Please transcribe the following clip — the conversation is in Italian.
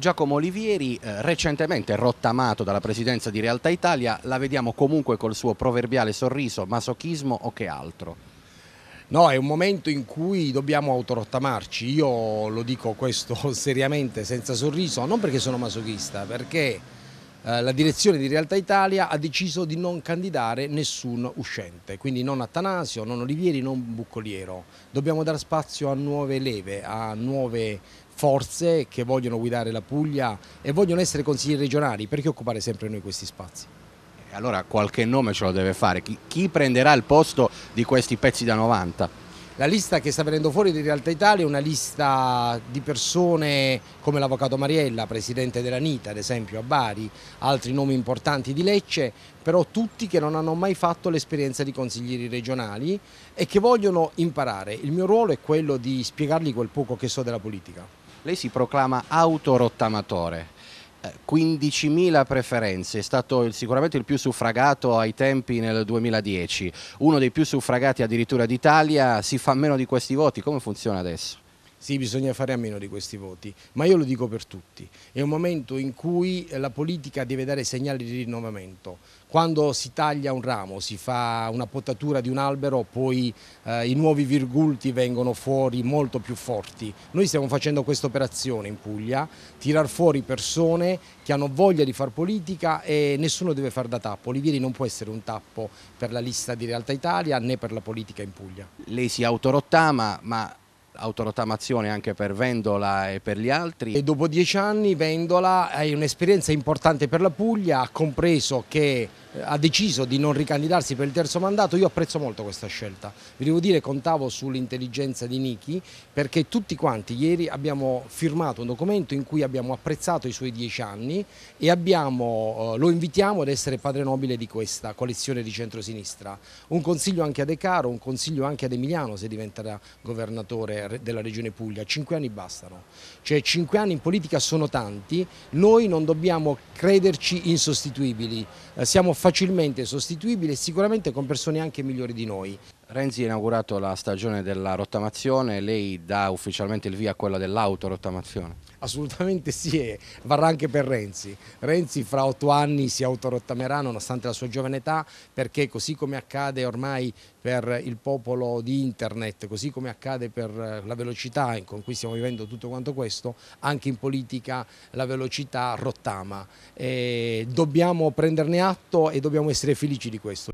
Giacomo Olivieri, eh, recentemente rottamato dalla presidenza di Realtà Italia, la vediamo comunque col suo proverbiale sorriso, masochismo o che altro? No, è un momento in cui dobbiamo autorottamarci, io lo dico questo seriamente senza sorriso, non perché sono masochista, perché eh, la direzione di Realtà Italia ha deciso di non candidare nessun uscente, quindi non Attanasio, non Olivieri, non Buccoliero. Dobbiamo dare spazio a nuove leve, a nuove forze che vogliono guidare la Puglia e vogliono essere consiglieri regionali, perché occupare sempre noi questi spazi? Allora qualche nome ce lo deve fare, chi, chi prenderà il posto di questi pezzi da 90? La lista che sta venendo fuori di Realtà Italia è una lista di persone come l'avvocato Mariella, presidente della NITA ad esempio a Bari, altri nomi importanti di Lecce, però tutti che non hanno mai fatto l'esperienza di consiglieri regionali e che vogliono imparare. Il mio ruolo è quello di spiegargli quel poco che so della politica. Lei si proclama autorottamatore. 15.000 preferenze, è stato sicuramente il più suffragato ai tempi nel 2010, uno dei più suffragati addirittura d'Italia, si fa meno di questi voti, come funziona adesso? sì bisogna fare a meno di questi voti, ma io lo dico per tutti, è un momento in cui la politica deve dare segnali di rinnovamento, quando si taglia un ramo, si fa una potatura di un albero, poi eh, i nuovi virgulti vengono fuori molto più forti, noi stiamo facendo questa operazione in Puglia, tirar fuori persone che hanno voglia di far politica e nessuno deve far da tappo, Olivieri non può essere un tappo per la lista di Realtà Italia né per la politica in Puglia. Lei si autorottama ma autorotamazione anche per Vendola e per gli altri. E dopo dieci anni Vendola è un'esperienza importante per la Puglia, ha compreso che ha deciso di non ricandidarsi per il terzo mandato, io apprezzo molto questa scelta. Vi devo dire contavo sull'intelligenza di Niki perché tutti quanti ieri abbiamo firmato un documento in cui abbiamo apprezzato i suoi dieci anni e abbiamo, eh, lo invitiamo ad essere padre nobile di questa coalizione di centrosinistra. Un consiglio anche a De Caro, un consiglio anche ad Emiliano se diventerà governatore della regione Puglia. Cinque anni bastano. Cioè cinque anni in politica sono tanti, noi non dobbiamo crederci insostituibili. Eh, siamo facilmente sostituibile e sicuramente con persone anche migliori di noi. Renzi ha inaugurato la stagione della rottamazione, lei dà ufficialmente il via a quella dell'autorottamazione? Assolutamente sì, e varrà anche per Renzi. Renzi fra otto anni si autorottamerà nonostante la sua giovane età perché così come accade ormai per il popolo di internet, così come accade per eh, la velocità con cui stiamo vivendo tutto quanto questo, anche in politica la velocità rottama. E dobbiamo prenderne atto e dobbiamo essere felici di questo.